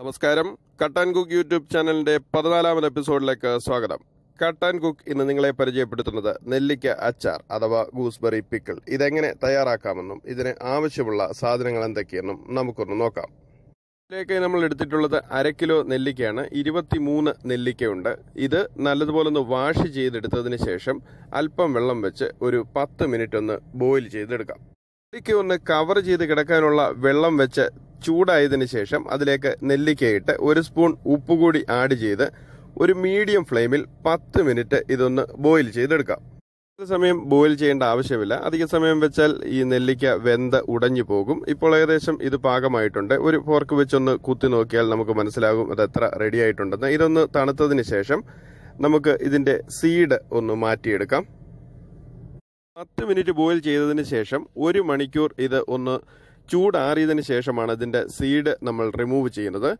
നമസ്കാരം cut and cook YouTube ചാനലിന്റെ പതിനാലാമത് എപ്പിസോഡിലേക്ക് സ്വാഗതം കട്ട് ആൻഡ് കുക്ക് ഇന്ന് നിങ്ങളെ പരിചയപ്പെടുത്തുന്നത് നെല്ലിക്ക അച്ചാർ അഥവാ ഗൂസ്ബെറി പിക്കിൾ ഇതെങ്ങനെ തയ്യാറാക്കാമെന്നും ഇതിന് ആവശ്യമുള്ള സാധനങ്ങൾ എന്തൊക്കെയെന്നും നമുക്കൊന്ന് നോക്കാം ഇതിലേക്ക് നമ്മൾ എടുത്തിട്ടുള്ളത് അര കിലോ നെല്ലിക്കയാണ് ഇരുപത്തിമൂന്ന് നെല്ലിക്കയുണ്ട് ഇത് നല്ലതുപോലെ ഒന്ന് വാഷ് ചെയ്തെടുത്തതിന് ശേഷം അല്പം വെള്ളം വെച്ച് ഒരു പത്ത് മിനിറ്റ് ഒന്ന് ബോയിൽ ചെയ്തെടുക്കാം നെല്ലിക്ക ഒന്ന് കവർ ചെയ്ത് കിടക്കാനുള്ള വെള്ളം വെച്ച് ചൂടായതിന് ശേഷം അതിലേക്ക് നെല്ലിക്കയിട്ട് ഒരു സ്പൂൺ ഉപ്പ് കൂടി ആഡ് ചെയ്ത് ഒരു മീഡിയം ഫ്ലെയിമിൽ പത്ത് മിനിറ്റ് ഇതൊന്ന് ബോയിൽ ചെയ്തെടുക്കാം അധിക സമയം ബോയിൽ ചെയ്യേണ്ട ആവശ്യമില്ല അധിക സമയം വെച്ചാൽ ഈ നെല്ലിക്ക വെന്ത് ഉടഞ്ഞു പോകും ഇപ്പോൾ ഏകദേശം ഇത് പാകമായിട്ടുണ്ട് ഒരു ഫോർക്ക് വെച്ചൊന്ന് കുത്തി നോക്കിയാൽ നമുക്ക് മനസ്സിലാകും അത് എത്ര റെഡി ആയിട്ടുണ്ടെന്ന് ഇതൊന്ന് തണുത്തതിന് ശേഷം നമുക്ക് ഇതിന്റെ സീഡ് ഒന്ന് മാറ്റിയെടുക്കാം പത്ത് മിനിറ്റ് ബോയിൽ ചെയ്തതിന് ശേഷം ഒരു മണിക്കൂർ ഇത് ഒന്ന് ചൂടാറിയതിന് ശേഷമാണ് ഇതിൻ്റെ സീഡ് നമ്മൾ റിമൂവ് ചെയ്യുന്നത്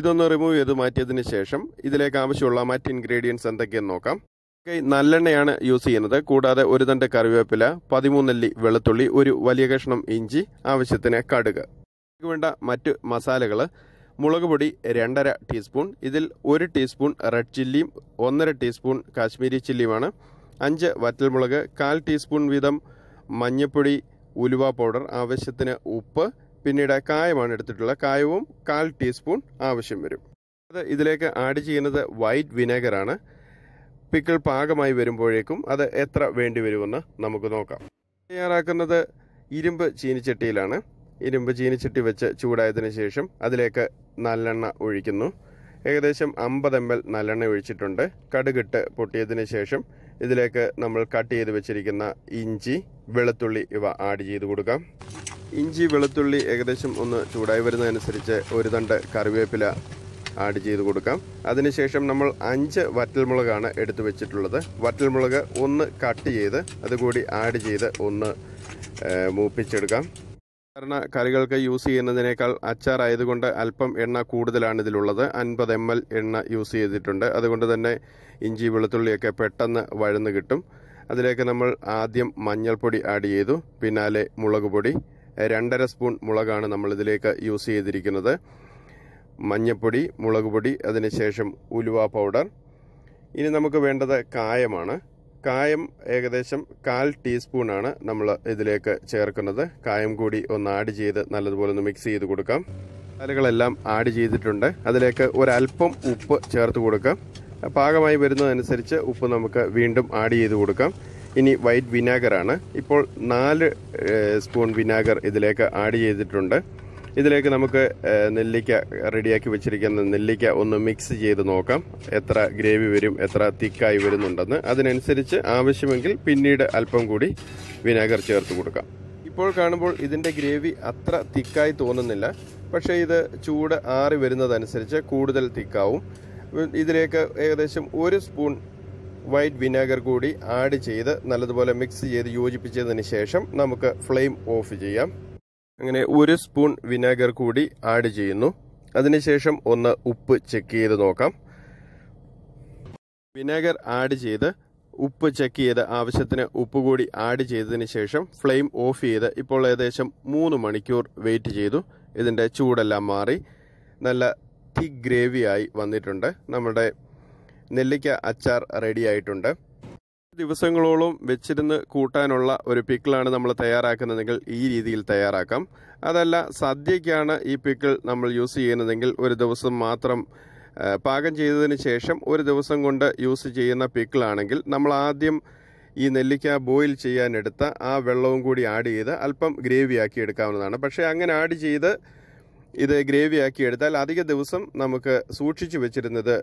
ഇതൊന്ന് റിമൂവ് ചെയ്ത് മാറ്റിയതിന് ശേഷം ഇതിലേക്ക് ആവശ്യമുള്ള മറ്റ് ഇൻഗ്രീഡിയൻസ് എന്തൊക്കെയെന്ന് നോക്കാം നല്ലെണ്ണയാണ് യൂസ് ചെയ്യുന്നത് കൂടാതെ ഒരു തണ്ട് കറിവേപ്പില പതിമൂന്നല്ലി വെളുത്തുള്ളി ഒരു വലിയ കഷ്ണം ഇഞ്ചി ആവശ്യത്തിന് കടുക് വേണ്ട മറ്റ് മസാലകൾ മുളക് പൊടി രണ്ടര ടീസ്പൂൺ ഇതിൽ ഒരു ടീസ്പൂൺ റെഡ് ചില്ലിയും ഒന്നര ടീസ്പൂൺ കാശ്മീരി ചില്ലിയുമാണ് അഞ്ച് വറ്റൽമുളക് കാൽ ടീസ്പൂൺ വീതം മഞ്ഞൾപ്പൊടി ഉലുവ പൗഡർ ആവശ്യത്തിന് ഉപ്പ് പിന്നീട് കായമാണ് എടുത്തിട്ടുള്ളത് കായവും കാൽ ടീസ്പൂൺ ആവശ്യം വരും അത് ഇതിലേക്ക് ആഡ് ചെയ്യുന്നത് വൈറ്റ് വിനേഗറാണ് പിക്കിൾ പാകമായി വരുമ്പോഴേക്കും അത് എത്ര വേണ്ടി വരുമെന്ന് നമുക്ക് നോക്കാം തയ്യാറാക്കുന്നത് ഇരുമ്പ് ചീനിച്ചട്ടിയിലാണ് ഇരുമ്പ് ചീനിച്ചട്ടി വെച്ച് ചൂടായതിനു ശേഷം അതിലേക്ക് നല്ലെണ്ണ ഒഴിക്കുന്നു ഏകദേശം അമ്പത് എം എൽ നല്ലെണ്ണ ഒഴിച്ചിട്ടുണ്ട് കടുകിട്ട് പൊട്ടിയതിന് ശേഷം ഇതിലേക്ക് നമ്മൾ കട്ട് ചെയ്ത് വെച്ചിരിക്കുന്ന ഇഞ്ചി വെളുത്തുള്ളി ഇവ ആഡ് ചെയ്ത് കൊടുക്കാം ഇഞ്ചി വെളുത്തുള്ളി ഏകദേശം ഒന്ന് ചൂടായി വരുന്നതനുസരിച്ച് ഒരു തണ്ട് കറിവേപ്പില ആഡ് ചെയ്ത് കൊടുക്കാം അതിനുശേഷം നമ്മൾ അഞ്ച് വറ്റൽമുളകാണ് എടുത്തു വെച്ചിട്ടുള്ളത് വറ്റൽമുളക് ഒന്ന് കട്ട് ചെയ്ത് അതുകൂടി ആഡ് ചെയ്ത് ഒന്ന് മൂപ്പിച്ചെടുക്കാം സാധാരണ കറികൾക്ക് യൂസ് ചെയ്യുന്നതിനേക്കാൾ അച്ചാർ ആയതുകൊണ്ട് അല്പം എണ്ണ കൂടുതലാണ് ഇതിലുള്ളത് അൻപത് എം എൽ എണ്ണ യൂസ് ചെയ്തിട്ടുണ്ട് അതുകൊണ്ട് തന്നെ ഇഞ്ചി വെളുത്തുള്ളിയൊക്കെ പെട്ടെന്ന് വഴന്ന് കിട്ടും അതിലേക്ക് നമ്മൾ ആദ്യം മഞ്ഞൾപ്പൊടി ആഡ് ചെയ്തു പിന്നാലെ മുളക് പൊടി രണ്ടര സ്പൂൺ മുളകാണ് നമ്മൾ ഇതിലേക്ക് യൂസ് ചെയ്തിരിക്കുന്നത് മഞ്ഞൾപ്പൊടി മുളക് പൊടി അതിനുശേഷം ഉലുവ പൗഡർ ഇനി നമുക്ക് വേണ്ടത് കായമാണ് കായം ഏകദേശം കാൽ ടീസ്പൂണാണ് നമ്മൾ ഇതിലേക്ക് ചേർക്കുന്നത് കായം കൂടി ഒന്ന് ആഡ് ചെയ്ത് നല്ലതുപോലെ ഒന്ന് മിക്സ് ചെയ്ത് കൊടുക്കാം മസാലകളെല്ലാം ആഡ് ചെയ്തിട്ടുണ്ട് അതിലേക്ക് ഒരല്പം ഉപ്പ് ചേർത്ത് കൊടുക്കാം പാകമായി വരുന്നതനുസരിച്ച് ഉപ്പ് നമുക്ക് വീണ്ടും ആഡ് ചെയ്ത് കൊടുക്കാം ഇനി വൈറ്റ് വിനാഗറാണ് ഇപ്പോൾ നാല് സ്പൂൺ വിനാഗർ ഇതിലേക്ക് ആഡ് ചെയ്തിട്ടുണ്ട് ഇതിലേക്ക് നമുക്ക് നെല്ലിക്ക റെഡിയാക്കി വെച്ചിരിക്കുന്ന നെല്ലിക്ക ഒന്ന് മിക്സ് ചെയ്ത് നോക്കാം എത്ര ഗ്രേവി വരും എത്ര തിക്കായി വരുന്നുണ്ടെന്ന് അതിനനുസരിച്ച് ആവശ്യമെങ്കിൽ പിന്നീട് അല്പം കൂടി വിനാഗർ ചേർത്ത് കൊടുക്കാം ഇപ്പോൾ കാണുമ്പോൾ ഇതിൻ്റെ ഗ്രേവി അത്ര തിക്കായി തോന്നുന്നില്ല പക്ഷേ ഇത് ചൂട് ആറി വരുന്നതനുസരിച്ച് കൂടുതൽ തിക്കാവും ഇതിലേക്ക് ഏകദേശം ഒരു സ്പൂൺ വൈറ്റ് വിനാഗർ കൂടി ആഡ് ചെയ്ത് നല്ലതുപോലെ മിക്സ് ചെയ്ത് യോജിപ്പിച്ചതിന് ശേഷം നമുക്ക് ഫ്ലെയിം ഓഫ് ചെയ്യാം അങ്ങനെ ഒരു സ്പൂൺ വിനാഗർ കൂടി ആഡ് ചെയ്യുന്നു അതിനുശേഷം ഒന്ന് ഉപ്പ് ചെക്ക് ചെയ്ത് നോക്കാം വിനാഗർ ആഡ് ചെയ്ത് ഉപ്പ് ചെക്ക് ചെയ്ത് ആവശ്യത്തിന് ഉപ്പ് കൂടി ആഡ് ചെയ്തതിന് ശേഷം ഫ്ലെയിം ഓഫ് ചെയ്ത് ഇപ്പോൾ ഏകദേശം മൂന്ന് മണിക്കൂർ വെയിറ്റ് ചെയ്തു ഇതിൻ്റെ ചൂടെല്ലാം മാറി നല്ല തിക് ഗ്രേവിയായി വന്നിട്ടുണ്ട് നമ്മുടെ നെല്ലിക്ക അച്ചാർ റെഡി ആയിട്ടുണ്ട് ദിവസങ്ങളോളം വെച്ചിരുന്ന് കൂട്ടാനുള്ള ഒരു പിക്കിളാണ് നമ്മൾ തയ്യാറാക്കുന്നതെങ്കിൽ ഈ രീതിയിൽ തയ്യാറാക്കാം അതല്ല സദ്യയ്ക്കാണ് ഈ പിക്കിൾ നമ്മൾ യൂസ് ചെയ്യുന്നതെങ്കിൽ ഒരു ദിവസം മാത്രം പാകം ചെയ്തതിന് ശേഷം ഒരു ദിവസം കൊണ്ട് യൂസ് ചെയ്യുന്ന പിക്കിളാണെങ്കിൽ നമ്മൾ ആദ്യം ഈ നെല്ലിക്ക ബോയിൽ ചെയ്യാനെടുത്ത ആ വെള്ളവും കൂടി ആഡ് ചെയ്ത് അല്പം ഗ്രേവി ആക്കി എടുക്കാവുന്നതാണ് പക്ഷേ അങ്ങനെ ആഡ് ചെയ്ത് ഇത് ഗ്രേവി ആക്കി എടുത്താൽ അധിക ദിവസം നമുക്ക് സൂക്ഷിച്ചു വെച്ചിരുന്നത്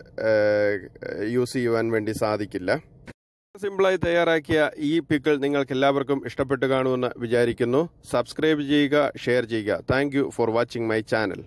യൂസ് ചെയ്യുവാൻ വേണ്ടി സാധിക്കില്ല സിമ്പിളായി തയ്യാറാക്കിയ ഈ പിക്കിൾ നിങ്ങൾക്ക് എല്ലാവർക്കും ഇഷ്ടപ്പെട്ട് കാണുമെന്ന് വിചാരിക്കുന്നു സബ്സ്ക്രൈബ് ചെയ്യുക ഷെയർ ചെയ്യുക thank for watching my channel